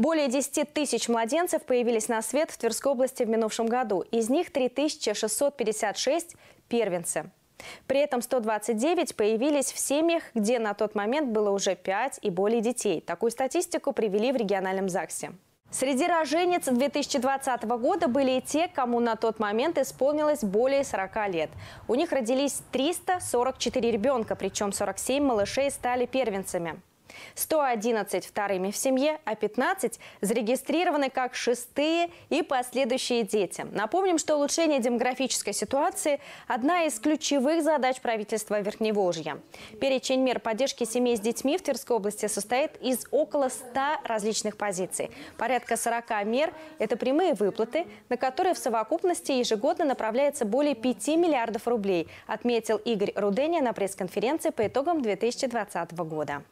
Более 10 тысяч младенцев появились на свет в Тверской области в минувшем году. Из них 3656 – первенцы. При этом 129 появились в семьях, где на тот момент было уже 5 и более детей. Такую статистику привели в региональном ЗАГСе. Среди рожениц 2020 года были и те, кому на тот момент исполнилось более 40 лет. У них родились 344 ребенка, причем 47 малышей стали первенцами. 111 вторыми в семье, а 15 зарегистрированы как шестые и последующие дети. Напомним, что улучшение демографической ситуации – одна из ключевых задач правительства Верхневолжья. Перечень мер поддержки семей с детьми в Тверской области состоит из около 100 различных позиций. Порядка 40 мер – это прямые выплаты, на которые в совокупности ежегодно направляется более 5 миллиардов рублей, отметил Игорь Руденя на пресс-конференции по итогам 2020 года.